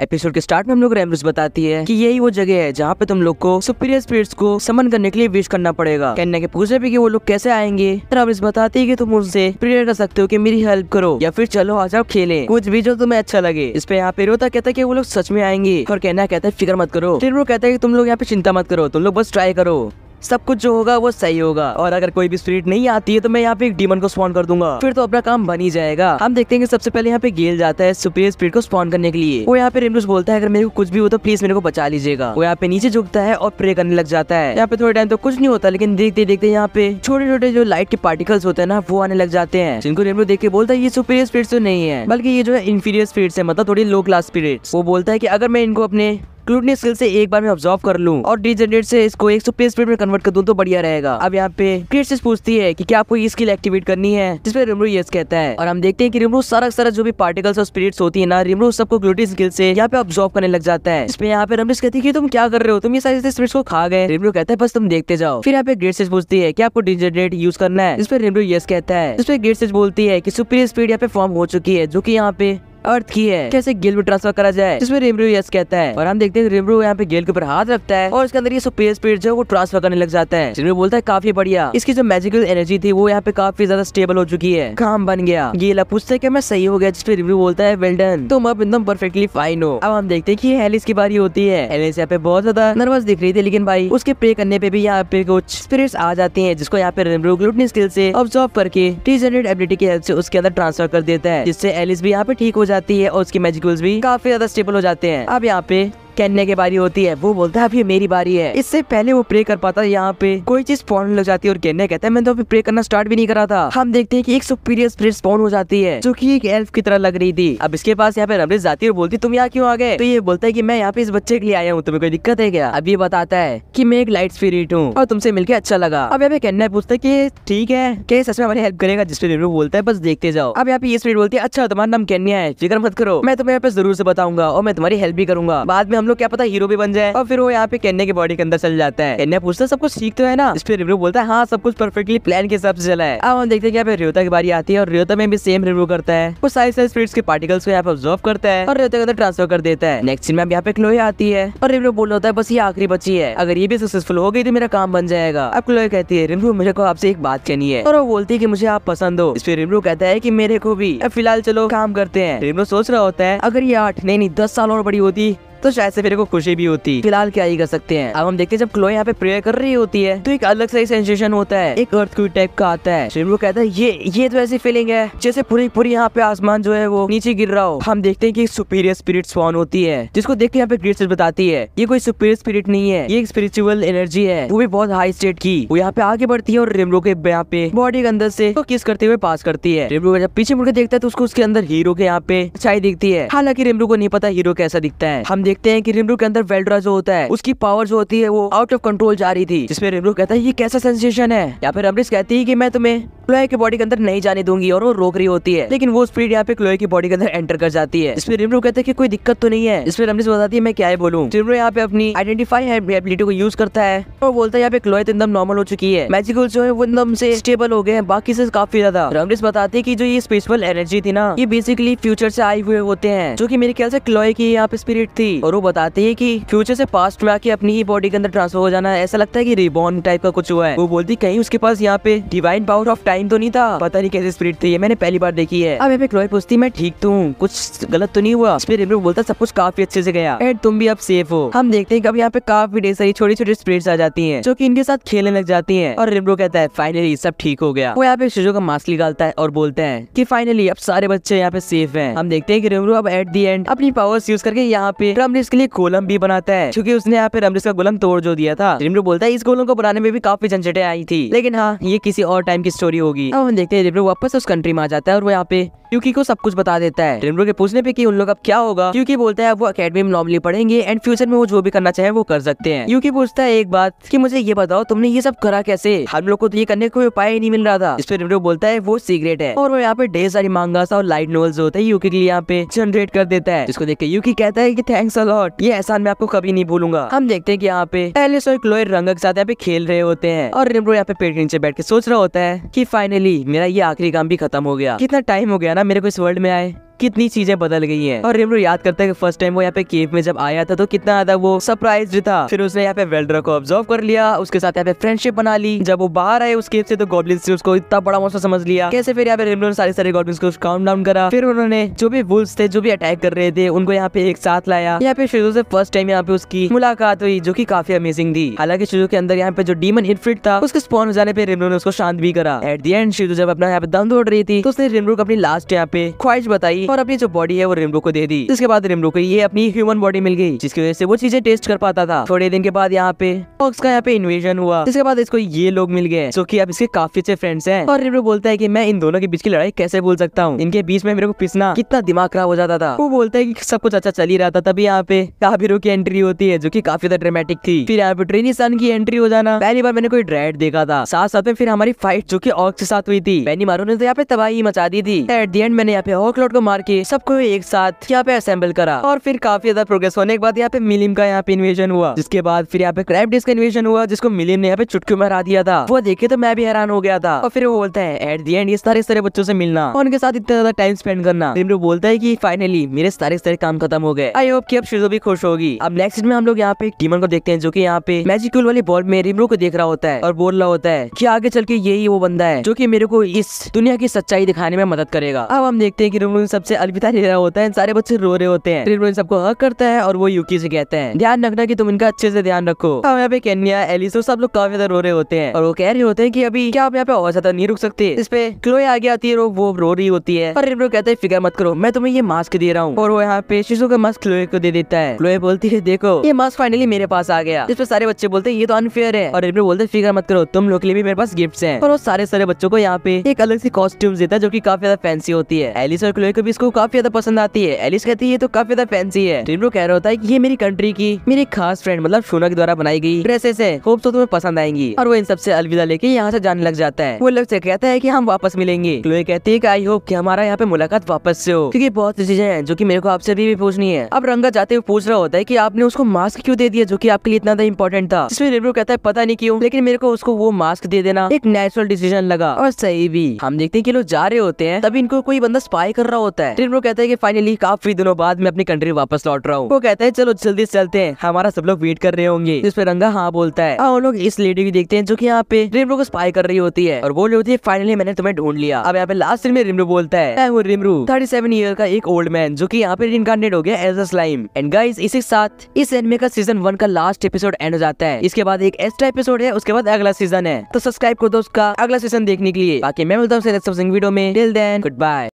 episode के start में हम लोग रेमरूस बताती है कि यही वो जगह है जहाँ पे तुम लोग को सुपीरियर स्पिरिट्स को समन करने के लिए विश करना पड़ेगा कहने के पूछे भी कि वो लोग कैसे आएंगे रेमरूस बताती है कि तुम उनसे प्रेयर कर सकते हो कि मेरी हेल्प करो या फिर चलो आ जाओ खेले कुछ भी जो तुम्हें अच्छा लगे इस पे यहाँ पे रोता कहता है की वो लोग सच में आएंगे और कहना कहता है फिक्र मत करो फिर वो कहता है की तुम लोग यहाँ पे चिंता मत करो तुम लोग बस ट्राई करो सब कुछ जो होगा वो सही होगा और अगर कोई भी स्प्रिट नहीं आती है तो मैं यहाँ पे एक डीमन को स्पॉन कर दूंगा फिर तो अपना काम बनी जाएगा हम देखते हैं सबसे पहले यहाँ पे गेल जाता है सुपीरियर स्प्रीट को स्पॉन करने के लिए वो यहाँ पे रेमरूस बोलता है अगर मेरे को कुछ भी हो तो प्लीज मेरे को बचा लीजिएगा वो यहाँ पे नीचे झुकता है और प्रे करने लग जाता है यहाँ पे थोड़े टाइम तो कुछ नहीं होता लेकिन देखते देखते यहाँ पे छोटे छोटे जो लाइट के पार्टिकल्स होते हैं ना वो आने लग जाते हैं जिनको रेमरू देख के बोलता है ये सुपीरियर स्प्रीट तो नहीं है बल्कि ये जो है इन्फीरियर स्प्रीट है मतलब थोड़ी लो क्लास स्प्रीट वो बोलता है की अगर मैं इनको अपने क्लूटनी स्किल से एक बार में ऑब्जॉर्व कर लूँ और डीजनरेट से इसको एक सौ स्पीड में कन्वर्ट कर दूँ तो बढ़िया रहेगा अब यहाँ पे क्रिस्टिस पूछती है की क्या आपको ये स्किल एक्टिवेट करनी है जिसपे रिमरू यस कहता है और हम देखते हैं की रिमरू सारा सारा जो भी पार्टिकल्स और स्पिरिट्स होती है ना रिमरू सबको ग्लूटी स्किल से यहाँ पे ऑब्जॉर्व करने लग जाता है इसमें यहाँ पे रमरीश कहती है तुम क्या कर रहे हो तुम ये सारी स्पिरिट्स को खा गए रिमरू कहता है बस तुम देखते जाओ फिर यहाँ पे ग्रेट सेज पूछती है की आपको डीजनरेट यूज करना है इस पर रिमरू यस कहता है इस पर ग्रेट सेज बोलती है की सुपीरियर स्पीड यहाँ पे फॉर्म हो चुकी है जो की यहाँ पे अर्थ की है कैसे गेल में ट्रांसफर करा जाए जिसमें रिमरू यस कहता है और हम देखते हैं रिमरू यहाँ पे गेल के ऊपर हाथ रखता है और उसके अंदर ये सुपेयर स्पीड जो है वो ट्रांसफर करने लग जाता है रिमरू बोलता है काफी बढ़िया इसकी जो मेजिकल एनर्जी थी वो यहाँ पे काफी ज्यादा स्टेबल हो चुकी है काम बन गया गिल अब पूछते मैं सही हो गया जिसपे रिमरू बोलता है वेल्डन तुम अब एकदम परफेक्टली फाइन हो अब हम देखते हैं की हेलिस की बारी होती है हेलिस यहाँ पे बहुत ज्यादा नर्वस दिख रही थी लेकिन भाई उसके प्रे करने पे भी यहाँ पे कुछ स्पिरिट्स आ जाती है जिसको यहाँ पे रिमरू ग्लूटनी स्किल से ऑब्जॉर्व करके टी एबिलिटी की हेल्प से उसके अंदर ट्रांसफर कर देता है जिससे एलिस भी यहाँ पे ठीक हो है जाती है और उसकी मैजिकल्स भी काफी ज्यादा स्टेबल हो जाते हैं अब यहाँ पे कहने की बारी होती है वो बोलता है अब ये मेरी बारी है इससे पहले वो प्रे कर पाता है यहाँ पे कोई चीज स्पॉन लग जाती है और कहने कहता है मैं तो अभी प्रे करना स्टार्ट भी नहीं करा था हम देखते हैं कि एक सुपीरियर स्प्रिट स्पॉन हो जाती है जो की एक एल्फ की तरह लग रही थी अब इसके पास यहाँ पे रमेश जाती है और बोलती तुम यहाँ क्यों आ गए तो ये बोलता है की मैं यहाँ पे इस बच्चे के लिए आया हूँ तुम्हें कोई दिक्कत है क्या अब ये बताता है की मैं एक लाइट स्पिरिट हूँ और तुमसे मिलकर अच्छा लगा अब यहाँ पे कहने पूछता है की ठीक है क्या सच में हमारी हेल्प करेगा जिस पे बोलता है बस देखते जाओ अब यहाँ पे ये बोलती है अच्छा तुम्हारा नाम कहने है फिक्र मत करो मैं तुम्हें यहाँ पे जरूर से बताऊंगा और मैं तुम्हारी हेल्प भी करूंगा बाद में हम लोग क्या पता हीरो भी बन जाए और फिर वो यहाँ पे कन्या के बॉडी के अंदर चल जाता है कैन्या पूछता है सब कुछ सीख तो है ना इस पर रिव्यू बोलता है हाँ सब कुछ परफेक्टली प्लान के हिसाब से चला है अब हम देखते हैं यहाँ पे रेवता की बारी आती है और रोता में भी सेम रिव्यू करता है वो साइज साइज स्पीड के पार्टिकल्स को यहाँ पे ऑब्जर्व करता है और रेवता के अंदर ट्रांसफर कर देता है नेक्स्ट सीन में यहाँ पे क्लोई आती है और रिव्यू बोल होता है बस ये आखिरी बची है अगर ये भी सक्सेसफुल हो गई तो मेरा काम बन जाएगा अब क्लोई कहती है रिव्यू मुझे को आपसे एक बात कहनी है और वो बोलती है की मुझे आप पसंद हो इस पर रिव्यू कहता है की मेरे को भी अब फिलहाल चलो काम करते हैं रिव्यू सोच रहा होता है अगर ये आठ नहीं नहीं दस साल और बड़ी होती तो शायद से मेरे को खुशी भी होती फिलहाल क्या ही कर सकते हैं अब हम देखते जब क्लो यहाँ पे प्रेयर कर रही होती है तो एक अलग सा ही सेंसेशन होता है एक अर्थ टाइप का आता है शिमरू कहता है ये ये तो ऐसी फीलिंग है जैसे पूरी पूरी यहाँ पे आसमान जो है वो नीचे गिर रहा हो हम देखते हैं कि सुपीरियर स्पिरिट स्वान होती है जिसको देख के यहाँ पे ग्रेट बताती है ये कोई सुपीरियर स्पिरिट नहीं है ये एक स्पिरिचुअल एनर्जी है वो भी बहुत हाई स्टेट की वो यहाँ पे आगे बढ़ती है और रिमरो के यहाँ पे बॉडी के अंदर से तो किस करते हुए पास करती है रिमरो जब पीछे मुड़के देखता है तो उसको उसके अंदर हीरो के यहाँ पे अच्छाई दिखती है हालांकि रिमरो को नहीं पता हीरो कैसा दिखता है हम देख देखते हैं कि रिमरू के अंदर वेल्ड्रा जो होता है उसकी पावर जो होती है वो आउट ऑफ कंट्रोल जा रही थी जिसमें रिमरू कहता है ये कैसा सेंसेशन है या फिर अमरीश कहती है कि मैं तुम्हें क्लोए की बॉडी के अंदर नहीं जाने दूंगी और वो रोक रही होती है लेकिन वो स्पीड यहाँ पे क्लोए की बॉडी के अंदर एंटर कर जाती है इसमें रिमरू कहते हैं कि कोई दिक्कत तो नहीं है इसमें रमनीश बताती है मैं क्या बोलूँ रिमरू यहाँ पे अपनी आइडेंटिफाई को यूज करता है और बोलता है यहाँ पे क्लोए तो एकदम नॉर्मल हो चुकी है मैजिकल जो है वो एकदम से स्टेबल हो गए हैं बाकी से काफी ज्यादा रमनीश बताती है की जो ये स्पेशल एनर्जी थी ना ये बेसिकली फ्यूचर से आए हुए होते हैं जो की मेरे ख्याल से क्लोए की यहाँ पे स्पिरिट थी और वो बताती है कि फ्यूचर से पास्ट में आके अपनी ही बॉडी के अंदर ट्रांसफर हो जाना ऐसा लगता है कि रिबॉर्न टाइप का कुछ हुआ है वो बोलती कहीं उसके पास यहाँ पे डिवाइन पावर ऑफ टाइम तो नहीं था पता नहीं कैसे स्प्रिट थी मैंने पहली बार देखी है अब यहाँ पे पूछती मैं ठीक तू तो कुछ गलत तो नहीं हुआ फिर रिमरू बोलता सब कुछ काफी अच्छे से गया एंड तुम भी अब सेफ हो हम देखते हैं अब यहाँ पे काफी ढेर सारी छोटी छोटी स्प्रिट्स आ जाती है जो की इनके साथ खेलने लग जाती है और रिमरू कहता है फाइनली सब ठीक हो गया वो यहाँ पे शिजो का मास्क निकालता है और बोलते हैं की फाइनली अब सारे बच्चे यहाँ पे सेफ है हम देखते हैं की रिमरू अब एट दी एंड अपनी पावर्स यूज करके यहाँ पे रमरीश के लिए गोलम भी बनाता है क्योंकि उसने यहाँ पे रमरीश का गोलम तोड़ जो दिया था रिमरू बोलता है इस गोलम को बनाने में भी काफी झंझटे आई थी लेकिन हाँ ये किसी और टाइम की स्टोरी होगी अब हम देखते हैं रिमरू वापस उस कंट्री में आ जाता है और वो यहाँ पे क्यूकी को सब कुछ बता देता है ड्रीमरो के पूछने पे की उन लोग अब क्या होगा क्यूकी बोलता है अब वो अकेडमी में नॉर्मली पढ़ेंगे एंड फ्यूचर में वो जो भी करना चाहे वो कर सकते हैं क्यूकी पूछता है एक बात की मुझे ये बताओ तुमने ये सब करा कैसे हम लोग को तो ये करने कोई उपाय ही नहीं मिल रहा था इस पर बोलता है वो सीक्रेट है और वो यहाँ पे ढेर सारी मांगा और लाइट नोवल्स होते हैं यूकी के लिए यहाँ पे जनरेट कर देता है जिसको देख के यूकी कहता है की थैंक्स अलॉट ये एहसान मैं आपको कभी नहीं भूलूंगा हम देखते हैं की यहाँ पे पहले और क्लोयर रंग के साथ यहाँ पे खेल रहे होते हैं और रिमरो यहाँ पे पेड़ के नीचे बैठ के सोच रहा होता है की फाइनली मेरा ये आखिरी काम भी खत्म हो गया कितना टाइम हो गया ना मेरे को इस वर्ल्ड में आए कितनी चीजें बदल गई है और रिमरू याद करता है कि फर्स्ट टाइम वो यहाँ पे केव में जब आया था तो कितना ज्यादा वो सरप्राइज था फिर उसने यहाँ पे वेल्डर को ऑब्जर्व कर लिया उसके साथ यहाँ पे फ्रेंडशिप बना ली जब वो बाहर आए उस केव से तो गोब्लिन ने उसको इतना बड़ा मौसम समझ लिया कैसे फिर यहाँ पे रिमरू ने सारे सारे गोब्लिन को काउंट डाउन करा फिर उन्होंने जो भी वुल्स थे जो भी अटैक कर रहे थे उनको यहाँ पे एक साथ लाया यहाँ पे शुरू से फर्स्ट टाइम यहाँ पे उसकी मुलाकात हुई जो की काफी अमेजिंग थी हालांकि शुरू के अंदर यहाँ पे जो डीमन इनफिट था उसके स्पॉन जाने पे रिमरू ने उसको शांत भी करा एट दी एंड शुरू जब अपना यहाँ पे दम दौड़ रही थी तो उसने रिमरू को अपनी लास्ट यहाँ पे ख्वाहिश बताई और अपनी जो बॉडी है वो रिमरू को दे दी इसके बाद रिमरू को ये अपनी ह्यूमन बॉडी मिल गई जिसकी वजह से वो चीजें टेस्ट कर पाता था थोड़े दिन के बाद यहाँ पे बॉक्स का यहाँ पे इन्वेजन हुआ इसके बाद इसको ये लोग मिल गए जो की अब इसके काफी अच्छे फ्रेंड्स है और रिमरू बोलता है की मैं इन दोनों के बीच की लड़ाई कैसे बोल सकता हूँ इनके बीच में मेरे को पिसना कितना दिमाग खराब हो जाता था वो बोलता है की सब कुछ अच्छा चल ही रहा था तभी यहाँ पे काबिरो की एंट्री होती है जो की काफी ज्यादा ड्रामेटिक थी फिर यहाँ पे ट्रेनी सन की एंट्री हो जाना पहली बार मैंने कोई ड्राइड देखा था साथ साथ में फिर हमारी फाइट जो की ऑक्स के साथ हुई थी बैनी मारो ने तो यहाँ पे तबाही मचा दी थी एट दी एंड मैंने यहाँ पे लॉट को मार मार के सबको एक साथ यहाँ पे असेंबल करा और फिर काफी ज्यादा प्रोग्रेस होने के बाद यहाँ पे मिलिम का यहाँ पे इन्वेजन हुआ जिसके बाद फिर यहाँ पे क्राइप डिस्क इन्वेजन हुआ जिसको मिलिम ने यहाँ पे चुटकी हरा दिया था वो देखे तो मैं भी हैरान हो गया था और फिर वो बोलता है एट दी एंड ये सारे सारे बच्चों से मिलना और उनके साथ इतना ज्यादा टाइम स्पेंड करना फिर तो बोलता है की फाइनली मेरे सारे सारे काम खत्म हो गए आई होप की अब शुरू भी खुश होगी अब नेक्स्ट में हम लोग यहाँ पे टीमन को देखते हैं जो की यहाँ पे मैजिकल वाली बॉल में रिमरू को देख रहा होता है और बोल रहा होता है की आगे चल के यही वो बंदा है जो की मेरे को इस दुनिया की सच्चाई दिखाने में मदद करेगा अब हम देखते हैं की रिमरो सब सबसे अलविदा ले रहा होता है सारे बच्चे रो रहे होते हैं फिर सबको हक करता है और वो यूकी से कहते हैं ध्यान रखना की तुम इनका अच्छे से ध्यान रखो हम हाँ, यहाँ पे केन्या एलिसो सब लोग काफी ज्यादा रो रहे होते हैं और वो कह रहे होते हैं की अभी क्या आप यहाँ पे और ज्यादा नहीं रुक सकते इस पे क्लोए आगे आती है वो रो रही होती है और रिब्रो कहते हैं फिगर मत करो मैं तुम्हें ये मास्क दे रहा हूँ और वो यहाँ पे शिशु का मास्क क्लोए को दे देता है क्लोए बोलती है देखो ये मास्क फाइनली मेरे पास आ गया इस पर सारे बच्चे बोलते हैं ये तो अनफेयर है और रिब्रो बोलते फिगर मत करो तुम लोग के लिए भी मेरे पास गिफ्ट है और वो सारे सारे बच्चों को यहाँ पे एक अलग सी कॉस्ट्यूम देता है जो की काफी ज्यादा फैंसी होती है एलिस और क्लोए को भी एलिस को काफी ज्यादा पसंद आती है एलिस कहती है तो काफी ज्यादा फैंसी है टिब्रो तो कह रहा होता है कि ये मेरी कंट्री की मेरी खास फ्रेंड मतलब शोना के द्वारा बनाई गई ड्रेसेस है होप तो तुम्हें पसंद आएंगी और वो इन सबसे अलविदा लेके यहाँ से जाने लग जाता है वो लोग से कहता है की हम वापस मिलेंगे क्लोए कहती है की आई होप की हमारा यहाँ पे मुलाकात वापस से हो क्यूँकी बहुत सी चीजें हैं जो की मेरे को आपसे अभी भी पूछनी है अब रंगा जाते हुए पूछ रहा होता है की आपने उसको मास्क क्यों दे दिया जो की आपके लिए इतना इंपॉर्टेंट था इसमें रिब्रो कहता है पता नहीं क्यूँ लेकिन मेरे को उसको वो मास्क दे देना एक नेचुरल डिसीजन लगा और सही भी हम देखते हैं कि लोग जा रहे होते हैं तभी इनको कोई बंदा स्पाई कर रहा होता है है ट्रिम्बो कहता है की फाइनली काफी दिनों बाद मैं अपनी कंट्री वापस लौट रहा हूँ वो कहता है चलो जल्दी चलते हैं हमारा सब लोग वेट कर रहे होंगे पर रंगा हाँ बोलता है और हाँ, लोग इस लेडी को देखते हैं जो की यहाँ पे रिमरू को स्पाई कर रही होती है और बोल रही होती है फाइनली मैंने तुम्हें ढूंढ लिया अब यहाँ पे लास्ट सीन में रिमरू बोलता है मैं रिमरू थर्टी सेवन ईयर का एक ओल्ड मैन जो की यहाँ पे रिनकार्नेट हो गया as a slime and guys इसी साथ इस एनमे का सीजन वन का लास्ट एपिसोड एंड हो जाता है इसके बाद एक एक्स्ट्रा एपिसोड है उसके बाद अगला सीजन है तो सब्सक्राइब कर दो उसका अगला सीजन देखने के लिए बाकी मैं मिलता हूँ वीडियो में टिल देन गुड बाय